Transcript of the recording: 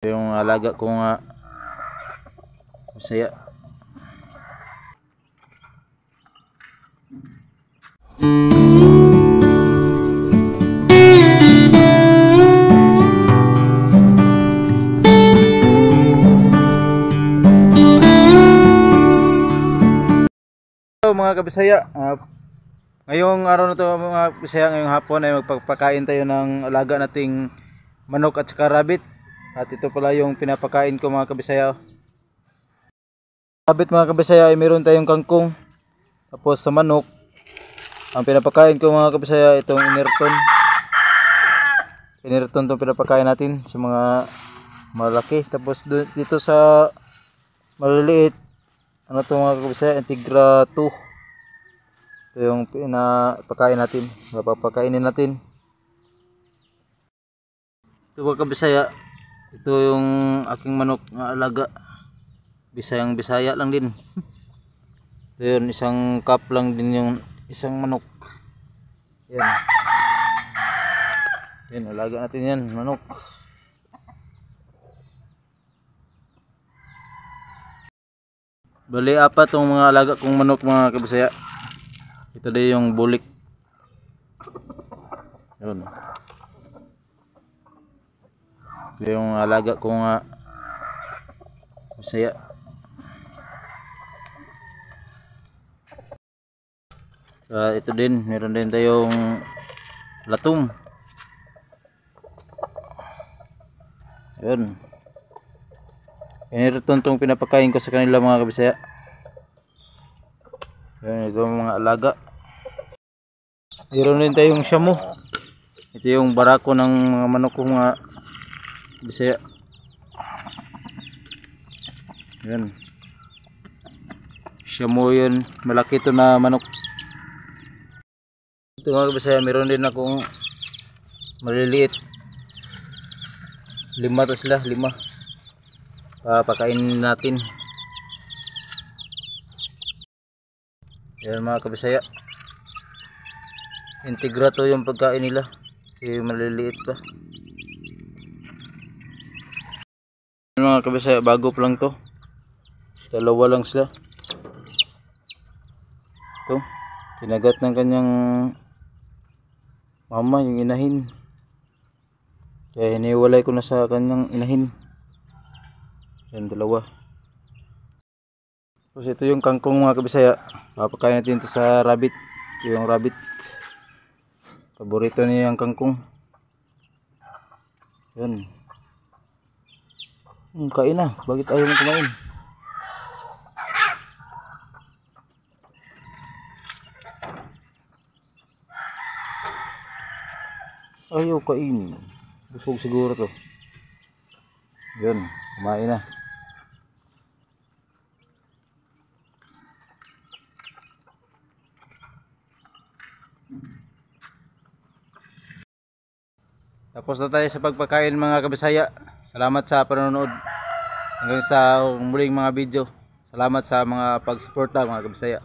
yung alaga ko nga masaya Hello mga kabisaya uh, ngayong araw na to mga kabisaya ngayong hapon ay magpapakain tayo ng alaga nating manok at saka rabbit at ito pala yung pinapakain ko mga kabisaya. Habit mga kabisaya ay meron tayong kangkong. Tapos sa manok. Ang pinapakain ko mga kabisaya itong inerton. Inerton itong pinapakain natin sa mga malaki. Tapos dito sa maliliit. Ano ito mga kabisaya? Integra 2. Ito yung pinapakain natin. Mapapakainin natin. Ito mga kabisaya ito yung aking manok na alaga bisayang bisaya lang din ito yun isang cup lang din yung isang manok yan yan alaga natin yan manok bali apat tong mga alaga kong manok mga kabisaya ito din yung bulik yun yung alaga ko nga masaya uh, ito din meron din tayong latum yun inirton tong pinapakain ko sa kanila mga kabisaya yun ito mga alaga meron din tayong syamo ito yung barako ng mga manok ko mga Bisaya. Yan. Siya mo yun. Malaki to na manok. Ito mga Bisaya, meron din akong maliliit. Lima to sila, lima. Papakain natin. Yan mga kabisaya. Integrato yung pagkain nila. Yung eh, maliliit pa. mga kabisaya bago pa lang to dalawa lang sila ito tinagat ng kanyang mama yung inahin kaya hiniwalay ko na sa kanyang inahin yan dalawa tapos ito yung kangkong mga kabisaya papakain natin ito sa rabbit ito yung rabbit paborito niya yung kangkong yun Hmm, kain na. Bakit ayaw mo kumain? Ayaw kainin. Busog siguro to. Yun. Kumain na. Tapos na tayo sa pagpakain mga kabisaya. Salamat sa panonood. Hanggang sa muling mga video. Salamat sa mga pagsuporta mga kabisaya.